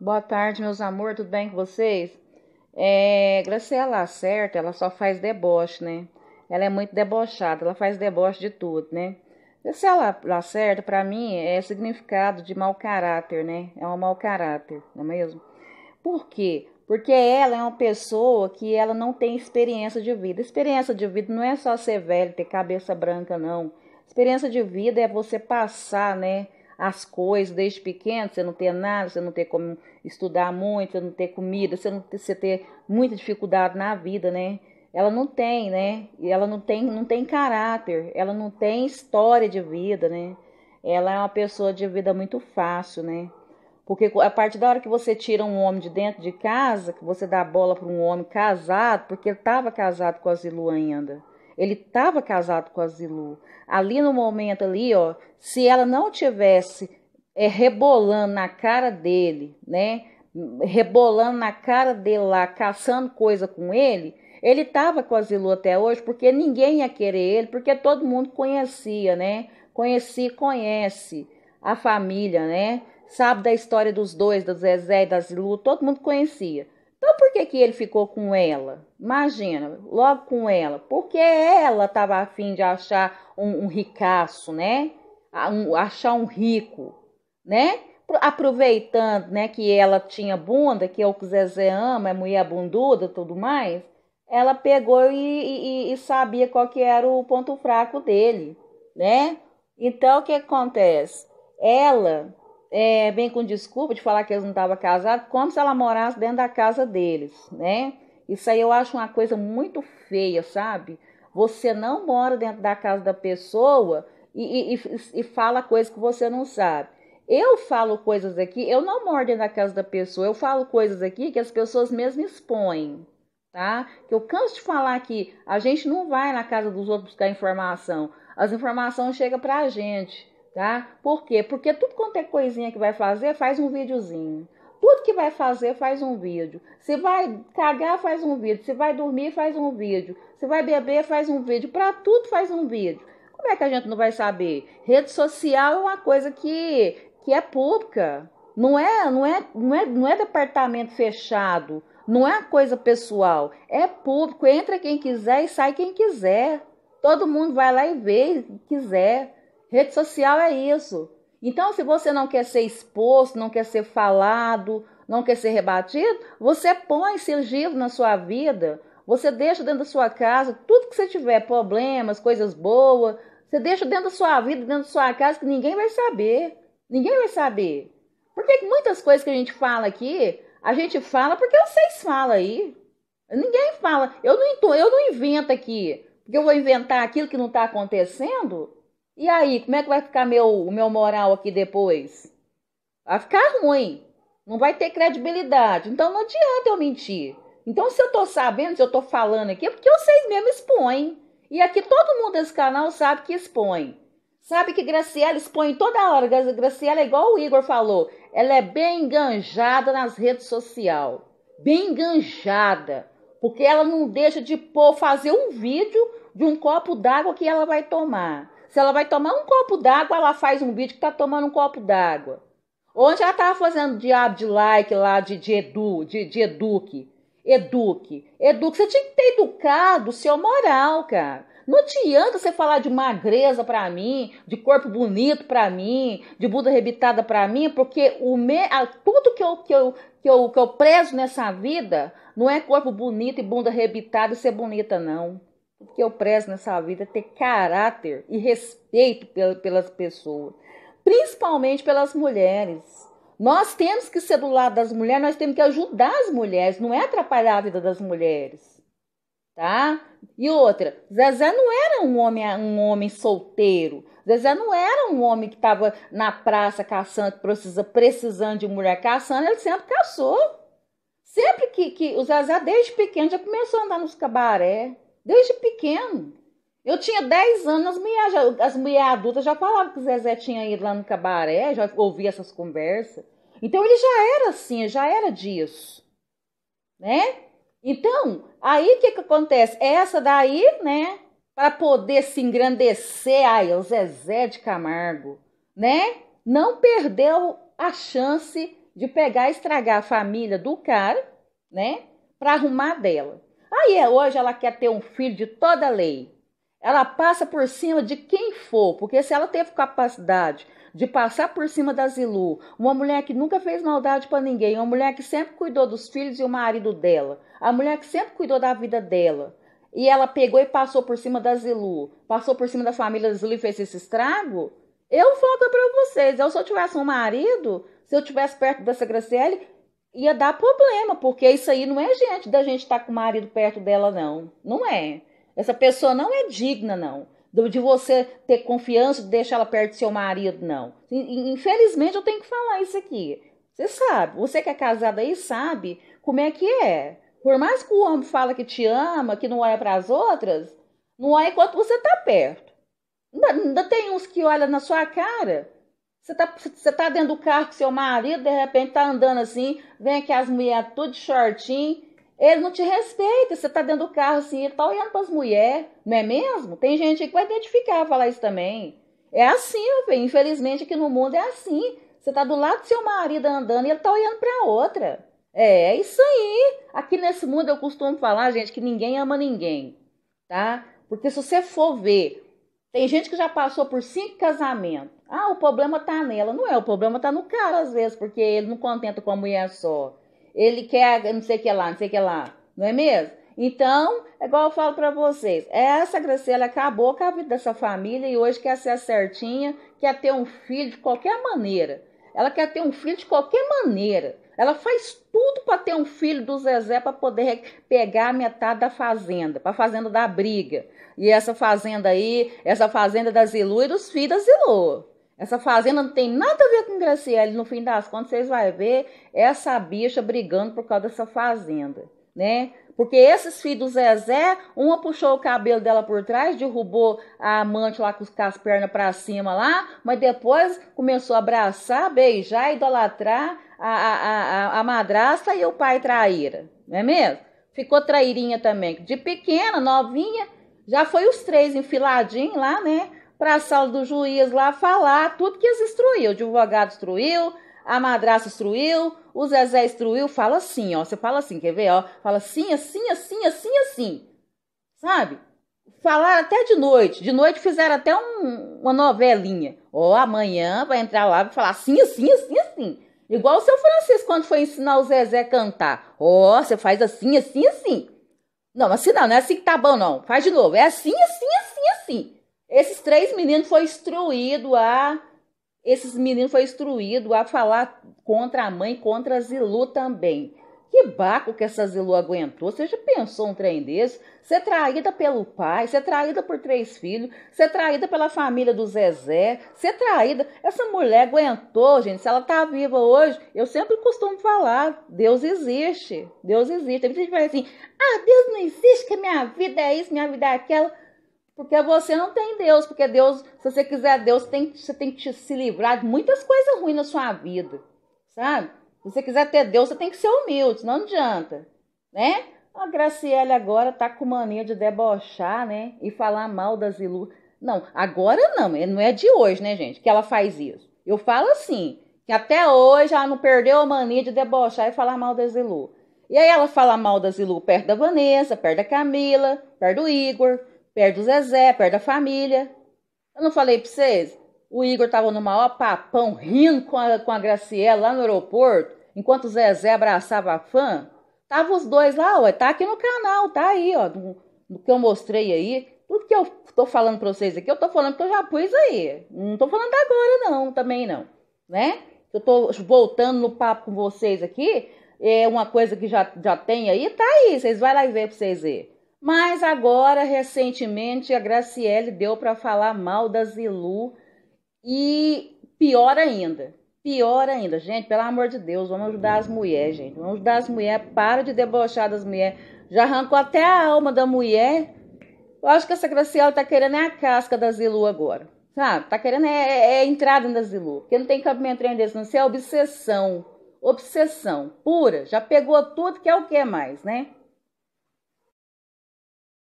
Boa tarde, meus amores, tudo bem com vocês? É, Graciela Certa, ela só faz deboche, né? Ela é muito debochada, ela faz deboche de tudo, né? Graciela certo, para mim, é significado de mau caráter, né? É um mau caráter, não é mesmo? Por quê? Porque ela é uma pessoa que ela não tem experiência de vida. Experiência de vida não é só ser velho, ter cabeça branca, não. Experiência de vida é você passar, né? as coisas desde pequeno, você não ter nada, você não ter como estudar muito, você não ter comida, você não ter, você ter muita dificuldade na vida, né? Ela não tem, né? Ela não tem, não tem caráter, ela não tem história de vida, né? Ela é uma pessoa de vida muito fácil, né? Porque a partir da hora que você tira um homem de dentro de casa, que você dá bola para um homem casado, porque ele estava casado com a Zilu ainda ele estava casado com a Zilu. Ali no momento ali, ó, se ela não tivesse é, rebolando na cara dele, né? Rebolando na cara dele lá, caçando coisa com ele, ele estava com a Zilu até hoje, porque ninguém ia querer ele, porque todo mundo conhecia, né? Conhecia, conhece a família, né? Sabe da história dos dois, do Zezé e da Zilu, todo mundo conhecia por que, que ele ficou com ela? Imagina, logo com ela. Porque ela estava afim de achar um, um ricaço, né? Um, achar um rico, né? Aproveitando, né, que ela tinha bunda, que é o que Zezé ama, é mulher bunduda tudo mais. Ela pegou e, e, e sabia qual que era o ponto fraco dele, né? Então, o que acontece? Ela é, bem com desculpa de falar que eles não estavam casados, como se ela morasse dentro da casa deles, né? Isso aí eu acho uma coisa muito feia, sabe? Você não mora dentro da casa da pessoa e, e, e fala coisas que você não sabe. Eu falo coisas aqui, eu não moro dentro da casa da pessoa, eu falo coisas aqui que as pessoas mesmo expõem, tá? Que eu canso de falar que a gente não vai na casa dos outros buscar informação, as informações chegam pra gente tá? Por quê? Porque tudo quanto é coisinha que vai fazer, faz um videozinho. Tudo que vai fazer, faz um vídeo. Se vai cagar, faz um vídeo. Se vai dormir, faz um vídeo. Se vai beber, faz um vídeo. Para tudo, faz um vídeo. Como é que a gente não vai saber? Rede social é uma coisa que, que é pública. Não é, não, é, não, é, não é departamento fechado. Não é coisa pessoal. É público. Entra quem quiser e sai quem quiser. Todo mundo vai lá e vê quiser. Rede social é isso. Então, se você não quer ser exposto, não quer ser falado, não quer ser rebatido, você põe sigilo na sua vida. Você deixa dentro da sua casa tudo que você tiver, problemas, coisas boas, você deixa dentro da sua vida, dentro da sua casa, que ninguém vai saber. Ninguém vai saber. Porque muitas coisas que a gente fala aqui, a gente fala porque vocês falam aí. Ninguém fala. Eu não, eu não invento aqui. Porque eu vou inventar aquilo que não está acontecendo. E aí, como é que vai ficar meu, o meu moral aqui depois? Vai ficar ruim. Não vai ter credibilidade. Então não adianta eu mentir. Então, se eu tô sabendo, se eu tô falando aqui, é porque vocês mesmos expõem. E aqui todo mundo desse canal sabe que expõe. Sabe que Graciela expõe toda hora. Graciela é igual o Igor falou. Ela é bem enganjada nas redes sociais. Bem enganjada. Porque ela não deixa de pôr, fazer um vídeo de um copo d'água que ela vai tomar. Se ela vai tomar um copo d'água, ela faz um vídeo que tá tomando um copo d'água. Onde ela tava fazendo diabo de like lá, de, de edu, de, de eduque. Eduque. Eduque. Você tinha que ter educado o seu moral, cara. Não adianta você falar de magreza para mim, de corpo bonito para mim, de bunda rebitada para mim, porque o me, tudo que eu, que, eu, que, eu, que eu prezo nessa vida não é corpo bonito e bunda rebitada e ser bonita, não. Tudo que eu prezo nessa vida é ter caráter e respeito pelas pessoas, principalmente pelas mulheres. Nós temos que ser do lado das mulheres, nós temos que ajudar as mulheres, não é atrapalhar a vida das mulheres. Tá? E outra, Zezé não era um homem, um homem solteiro. Zezé não era um homem que estava na praça caçando, precisa, precisando de mulher caçando, ele sempre caçou. Sempre que, que o Zezé, desde pequeno, já começou a andar nos cabaré. Desde pequeno. Eu tinha 10 anos, as mulheres, adultas já falavam que o Zezé tinha ido lá no cabaré, já ouvia essas conversas. Então ele já era assim, já era disso. Né? Então, aí o que, que acontece? Essa daí, né? Para poder se engrandecer, aí, é o Zezé de Camargo, né? Não perdeu a chance de pegar e estragar a família do cara, né? Para arrumar dela. Aí é, hoje ela quer ter um filho de toda lei. Ela passa por cima de quem for, porque se ela teve capacidade de passar por cima da Zilu, uma mulher que nunca fez maldade para ninguém, uma mulher que sempre cuidou dos filhos e o marido dela, a mulher que sempre cuidou da vida dela, e ela pegou e passou por cima da Zilu, passou por cima da família da Zilu e fez esse estrago, eu falo para vocês, eu se eu tivesse um marido, se eu tivesse perto dessa Graciele, ia dar problema, porque isso aí não é gente da gente estar tá com o marido perto dela, não. Não é. Essa pessoa não é digna, não. De você ter confiança de deixar ela perto do seu marido, não. Infelizmente, eu tenho que falar isso aqui. Você sabe, você que é casada aí sabe como é que é. Por mais que o homem fala que te ama, que não olha para as outras, não olha enquanto você tá perto. Ainda, ainda tem uns que olham na sua cara você tá, você tá dentro do carro com seu marido, de repente tá andando assim, vem aqui as mulheres tudo de shortinho. Ele não te respeita, você tá dentro do carro assim, ele tá olhando pras mulheres, não é mesmo? Tem gente que vai identificar, falar isso também. É assim, meu filho, infelizmente aqui no mundo é assim. Você tá do lado do seu marido andando e ele tá olhando pra outra. É, é isso aí. Aqui nesse mundo eu costumo falar, gente, que ninguém ama ninguém, tá? Porque se você for ver, tem gente que já passou por cinco casamentos. Ah, o problema tá nela. Não é, o problema tá no cara às vezes, porque ele não contenta com a mulher só. Ele quer não sei o que lá, não sei o que lá. Não é mesmo? Então, é igual eu falo para vocês, essa Graciela acabou com a vida dessa família e hoje quer ser certinha, quer ter um filho de qualquer maneira. Ela quer ter um filho de qualquer maneira. Ela faz tudo para ter um filho do Zezé para poder pegar a metade da fazenda, para a fazenda da briga. E essa fazenda aí, essa fazenda da Zilu e dos filhos da Zilu. Essa fazenda não tem nada a ver com Graciele. No fim das contas, vocês vão ver essa bicha brigando por causa dessa fazenda, né? Porque esses filhos do Zezé, uma puxou o cabelo dela por trás, derrubou a amante lá com as pernas para cima lá, mas depois começou a abraçar, beijar, idolatrar a, a, a, a madrasta e o pai traíra, não é mesmo? Ficou trairinha também. De pequena, novinha, já foi os três enfiladinhos lá, né? para a sala do juiz lá falar tudo que eles instruíram. O advogado instruiu, a madraça instruiu, o Zezé instruiu. Fala assim, ó. Você fala assim, quer ver, ó? Fala assim, assim, assim, assim, assim. Sabe? Falaram até de noite. De noite fizeram até um, uma novelinha. ó. amanhã vai entrar lá e falar assim, assim, assim, assim. Igual o seu Francisco quando foi ensinar o Zezé a cantar. Ó, você faz assim, assim, assim. Não, mas assim não, não é assim que tá bom, não. Faz de novo. É assim, assim, assim, assim. Esses três meninos foi instruído a esses meninos foi instruído a falar contra a mãe, contra a Zilu também. Que baco que essa Zilu aguentou. Você já pensou um trem desse? Ser é traída pelo pai, ser é traída por três filhos, ser é traída pela família do Zezé, ser traída. Essa mulher aguentou, gente. Se ela tá viva hoje, eu sempre costumo falar: Deus existe. Deus existe. A gente fala assim: ah, Deus não existe, que minha vida é isso, minha vida é aquela. Porque você não tem Deus, porque Deus, se você quiser Deus, tem, você tem que se livrar de muitas coisas ruins na sua vida, sabe? Se você quiser ter Deus, você tem que ser humilde, não adianta, né? A Graciela agora tá com mania de debochar, né? E falar mal das ilusas. Não, agora não, não é de hoje, né, gente, que ela faz isso. Eu falo assim, que até hoje ela não perdeu a mania de debochar e falar mal das ilusas. E aí ela fala mal da Zilu perto da Vanessa, perto da Camila, perto do Igor, perde o Zezé, perde a família. Eu não falei pra vocês? O Igor tava no maior papão, rindo com a, com a Graciela lá no aeroporto, enquanto o Zezé abraçava a fã. Tava os dois lá, ó, tá aqui no canal, tá aí, ó, do, do que eu mostrei aí. Tudo que eu tô falando pra vocês aqui, eu tô falando que eu já pus aí. Não tô falando agora não, também não, né? Eu tô voltando no papo com vocês aqui, é uma coisa que já, já tem aí, tá aí, vocês vai lá e ver pra vocês verem. Mas agora, recentemente, a Graciele deu para falar mal da Zilu e pior ainda. Pior ainda, gente, pelo amor de Deus, vamos ajudar as mulheres, gente. Vamos ajudar as mulheres, para de debochar das mulheres. Já arrancou até a alma da mulher. Eu acho que essa Graciela tá querendo é a casca da Zilu agora. Sabe? Tá querendo é, é, é entrada na Zilu. Porque não tem cabimento em desse, não. é obsessão. Obsessão pura. Já pegou tudo, que é o que mais, né?